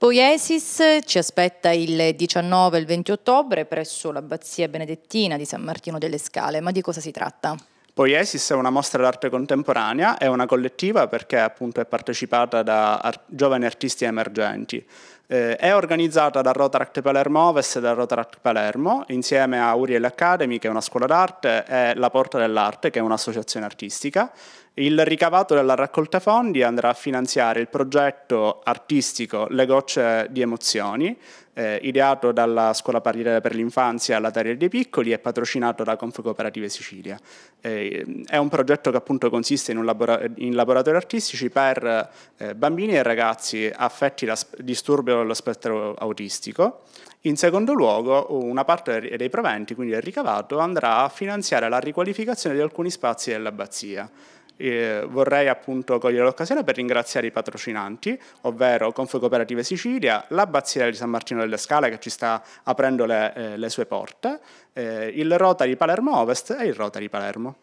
Poiesis ci aspetta il 19 e il 20 ottobre presso l'Abbazia Benedettina di San Martino delle Scale, ma di cosa si tratta? Poiesis è una mostra d'arte contemporanea, è una collettiva perché appunto è partecipata da ar giovani artisti emergenti. Eh, è organizzata dal Rotaract Palermo Ovest e dal Rotaract Palermo, insieme a Uriel Academy, che è una scuola d'arte, e La Porta dell'Arte, che è un'associazione artistica. Il ricavato della raccolta fondi andrà a finanziare il progetto artistico Le gocce di emozioni, eh, ideato dalla Scuola Parliere per l'Infanzia alla Terra dei Piccoli e patrocinato da Confcooperative Sicilia. Eh, è un progetto che appunto consiste in, un labora- in laboratori artistici per eh, bambini e ragazzi affetti da sp- disturbo spettro, lo spettro autistico. In secondo luogo, una parte dei proventi, quindi del ricavato, andrà a finanziare la riqualificazione di alcuni spazi dell'abbazia. Eh, vorrei appunto cogliere l'occasione per ringraziare i patrocinanti, ovvero Confo Cooperative Sicilia, l'Abbazia di San Martino delle Scale che ci sta aprendo le, eh, le sue porte, eh, il Rotary Palermo Ovest e il Rotary Palermo.